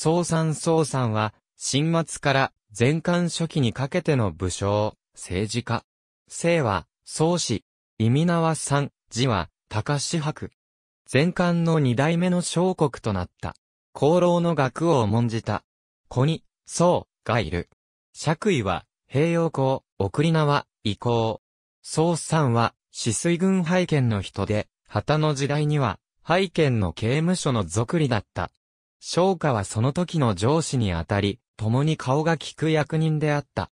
宋山宋三は、新末から前漢初期にかけての武将、政治家。姓は、宋氏。意味名は三、字は、高志博。前漢の二代目の小国となった。功労の学を重んじた。子に、宋、がいる。爵位は、平陽公、送り名は、降。公。宋三は、死水軍拝見の人で、旗の時代には、拝見の刑務所の属理だった。昇華はその時の上司にあたり、共に顔が利く役人であった。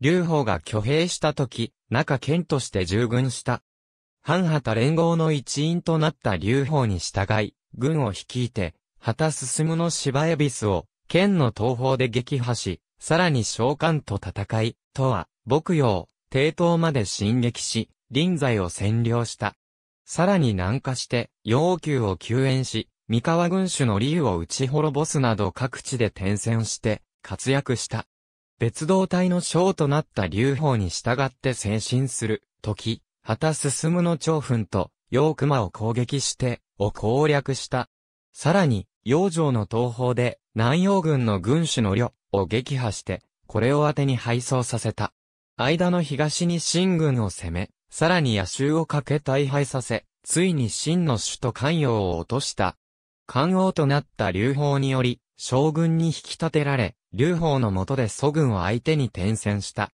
劉邦が挙兵した時、中堅として従軍した。半旗連合の一員となった劉邦に従い、軍を率いて、旗進の芝恵比寿を、県の東方で撃破し、さらに召喚と戦い、とは、牧洋、帝東まで進撃し、臨在を占領した。さらに南下して、要求を救援し、三河軍主の理由を打ち滅ぼすなど各地で転戦して活躍した。別動隊の将となった劉邦に従って前進する時、旗進むの長墳と洋熊を攻撃してを攻略した。さらに、洋城の東方で南洋軍の軍主の旅を撃破して、これを当てに敗走させた。間の東に新軍を攻め、さらに野州をかけ大敗させ、ついに秦の首都関陽を落とした。官王となった劉邦により、将軍に引き立てられ、劉邦の下で祖軍を相手に転戦した。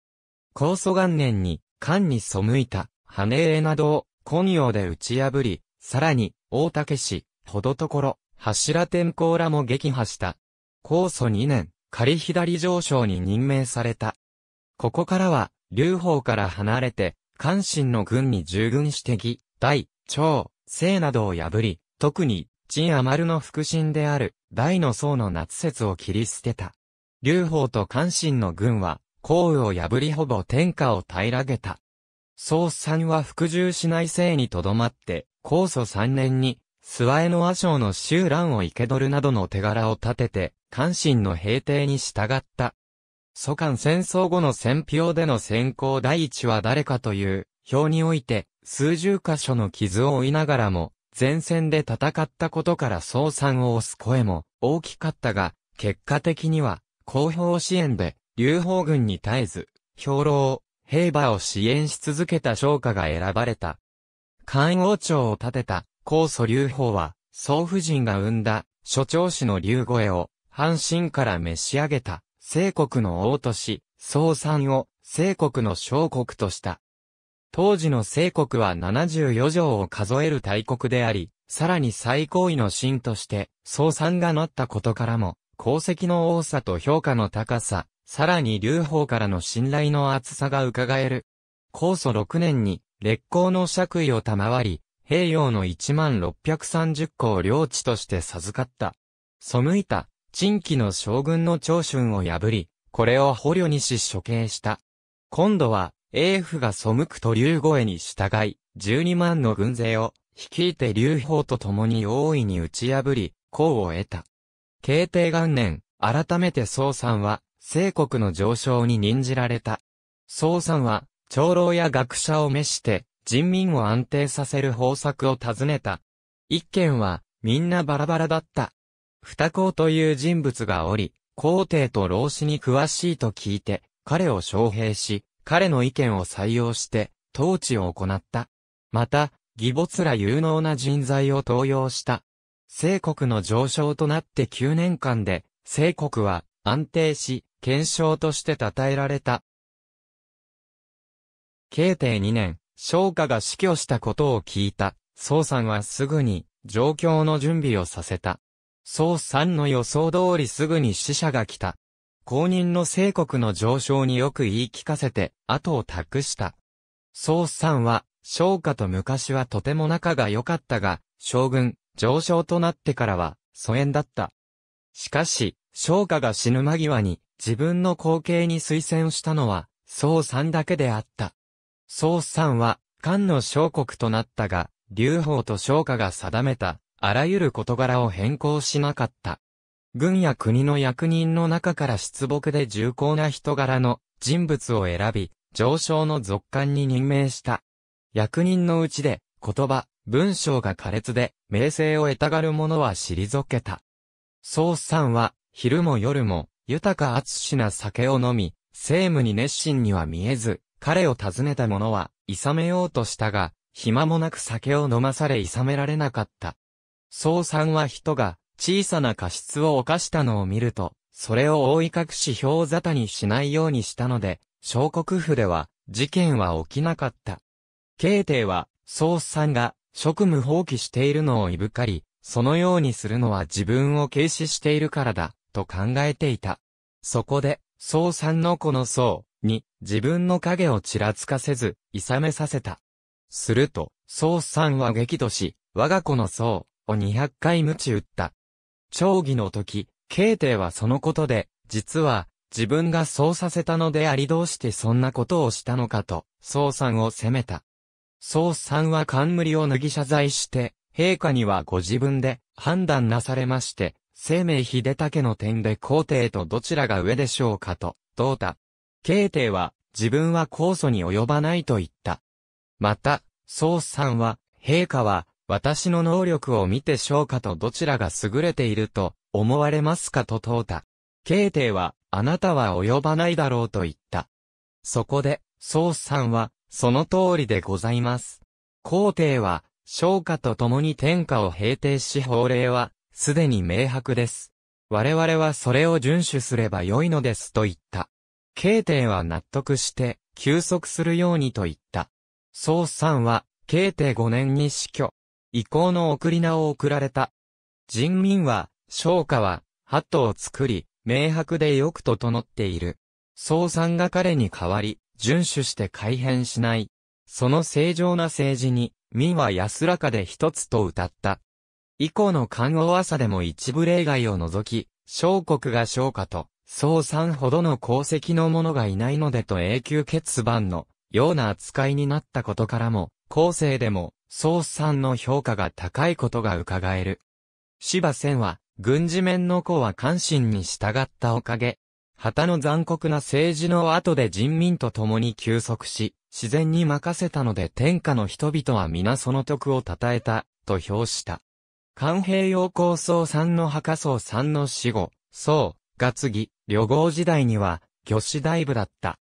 高祖元年に、漢に背いた、羽江などを、根陽で打ち破り、さらに、大竹氏、ほどところ、柱天候らも撃破した。高祖2年、仮左上昇に任命された。ここからは、劉邦から離れて、関心の軍に従軍して義、大、長、聖などを破り、特に陳アマルの腹心である、大の僧の夏節を切り捨てた。劉邦と関心の軍は、皇羽を破りほぼ天下を平らげた。宋三は服従しない姓にとどまって、高祖三年に、諏訪への和尚の修乱を生け取るなどの手柄を立てて、関心の平定に従った。祖官戦争後の戦票での選考第一は誰かという、表において、数十箇所の傷を負いながらも、前線で戦ったことから総賛を押す声も大きかったが、結果的には、後方支援で、劉邦軍に絶えず、兵糧、兵馬を支援し続けた商家が選ばれた。漢王朝を建てた、高祖劉邦は、総夫人が生んだ、諸長子の劉越を、半身から召し上げた、聖国の王とし、総参を、聖国の小国とした。当時の聖国は74条を数える大国であり、さらに最高位の神として、総参がなったことからも、功績の多さと評価の高さ、さらに劉邦からの信頼の厚さが伺える。高祖6年に、烈公の爵位を賜り、平洋の1万630個を領地として授かった。背いた、陳期の将軍の長春を破り、これを捕虜にし処刑した。今度は、英府が背くと竜越に従い、12万の軍勢を率いて劉法と共に大いに打ち破り、功を得た。慶帝元年、改めて宋さんは、聖国の上昇に任じられた。宋さんは、長老や学者を召して、人民を安定させる方策を尋ねた。一件は、みんなバラバラだった。二公という人物がおり、皇帝と老子に詳しいと聞いて、彼を招聘し、彼の意見を採用して、統治を行った。また、義母ら有能な人材を登用した。聖国の上昇となって9年間で、聖国は安定し、検証として称えられた。慶帝2年、昇華が死去したことを聞いた、宋さんはすぐに、状況の準備をさせた。宋さんの予想通りすぐに死者が来た。公認の聖国の上昇によく言い聞かせて、後を託した。宋さんは、商華と昔はとても仲が良かったが、将軍、上昇となってからは、疎遠だった。しかし、商華が死ぬ間際に、自分の後継に推薦したのは、宗さんだけであった。宋さんは、漢の小国となったが、劉邦と商華が定めた、あらゆる事柄を変更しなかった。軍や国の役人の中から出木で重厚な人柄の人物を選び、上昇の続官に任命した。役人のうちで、言葉、文章が苛烈で、名声を得たがる者は退けた。宋さんは、昼も夜も、豊か厚しな酒を飲み、政務に熱心には見えず、彼を訪ねた者は、諌めようとしたが、暇もなく酒を飲まされ諌められなかった。宋さんは人が、小さな過失を犯したのを見ると、それを覆い隠し表沙汰にしないようにしたので、小国府では、事件は起きなかった。慶帝は、宗さんが、職務放棄しているのをいぶかり、そのようにするのは自分を軽視しているからだ、と考えていた。そこで、宗さんの子の宗に、自分の影をちらつかせず、いさめさせた。すると、宗さんは激怒し、我が子の宗を200回鞭打った。長義の時、慶帝はそのことで、実は、自分がそうさせたのでありどうしてそんなことをしたのかと、曹さんを責めた。曹さんは冠を脱ぎ謝罪して、陛下にはご自分で判断なされまして、生命秀武の点で皇帝とどちらが上でしょうかと、どうた。慶帝は、自分は控訴に及ばないと言った。また、曹さんは、陛下は、私の能力を見て昇華とどちらが優れていると思われますかと問うた。慶帝は、あなたは及ばないだろうと言った。そこで、宗さんは、その通りでございます。皇帝は、昇華と共に天下を平定し法令は、すでに明白です。我々はそれを遵守すればよいのですと言った。慶帝は納得して、休息するようにと言った。宗さんは、慶帝5年に死去。意向の送り名を送られた。人民は、商家は、ハットを作り、明白でよく整っている。総産が彼に代わり、遵守して改変しない。その正常な政治に、民は安らかで一つと歌った。以降の官王朝でも一部例外を除き、小国が商家と、総産ほどの功績の者がいないのでと永久欠番のような扱いになったことからも、後世でも総んの評価が高いことが伺える。芝仙は、軍事面の子は関心に従ったおかげ、旗の残酷な政治の後で人民と共に休息し、自然に任せたので天下の人々は皆その徳を称えた、と評した。官兵用構さんの墓僧んの死後、僧、が次、旅行時代には、魚師大部だった。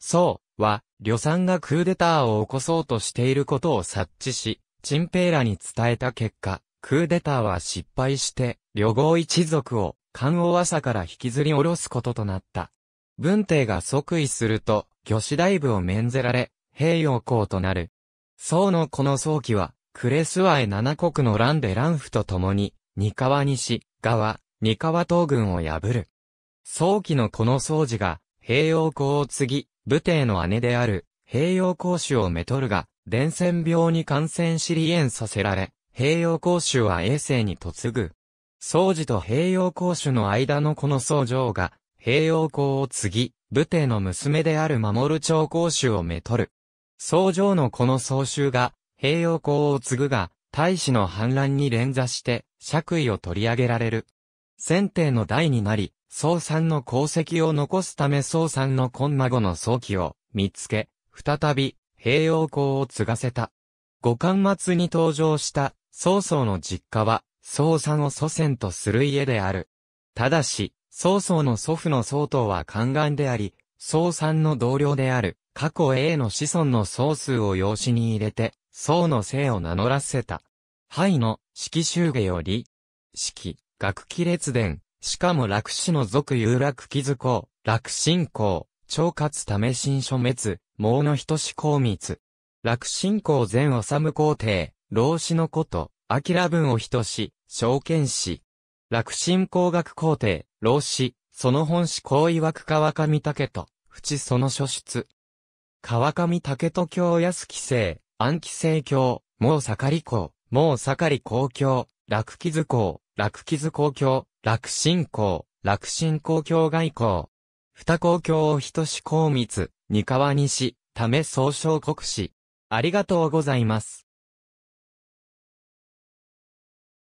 僧は、旅産がクーデターを起こそうとしていることを察知し、チンペイラに伝えた結果、クーデターは失敗して、旅合一族を、漢王朝から引きずり下ろすこととなった。文帝が即位すると、魚子大部を免ぜられ、平洋公となる。宋のこの早期は、クレスワエ七国の乱で乱府と共に、二川西、側、二川東軍を破る。早期のこの掃除が、平洋公を継ぎ、武帝の姉である、平陽公主をめとるが、伝染病に感染し離縁させられ、平陽公主は衛生に嫁ぐ。宗治と平陽公主の間のこの宗城が、平陽公を継ぎ、武帝の娘である守長公主をめとる。宗城のこの宗州が、平陽公を継ぐが、大使の反乱に連座して、爵位を取り上げられる。先帝の代になり、宋さんの功績を残すため宋さんのコンマ後の早期を見つけ、再び平陽公を継がせた。五巻末に登場した曹操の実家は曹さんを祖先とする家である。ただし、曹操の祖父の曹東は宦官であり、曹さんの同僚である過去 A の子孫の曹数を養子に入れて、曹の姓を名乗らせた。灰の式集下より、式、学期列伝、しかも楽師の俗有楽貴図工、楽信仰、超活為新書滅、毛の人し公密。楽信公前治皇帝、老子のこと、明文を人し、証券師。楽信公学皇帝、老子、その本志公曰く川上武と、淵その書出。川上武と京安規制、暗規制教、毛盛り公、毛盛り公共、楽貴図公、楽貴図公共、楽信公、楽信公共外交。二公共を等し公密、二川西、ため総称国史。ありがとうございます。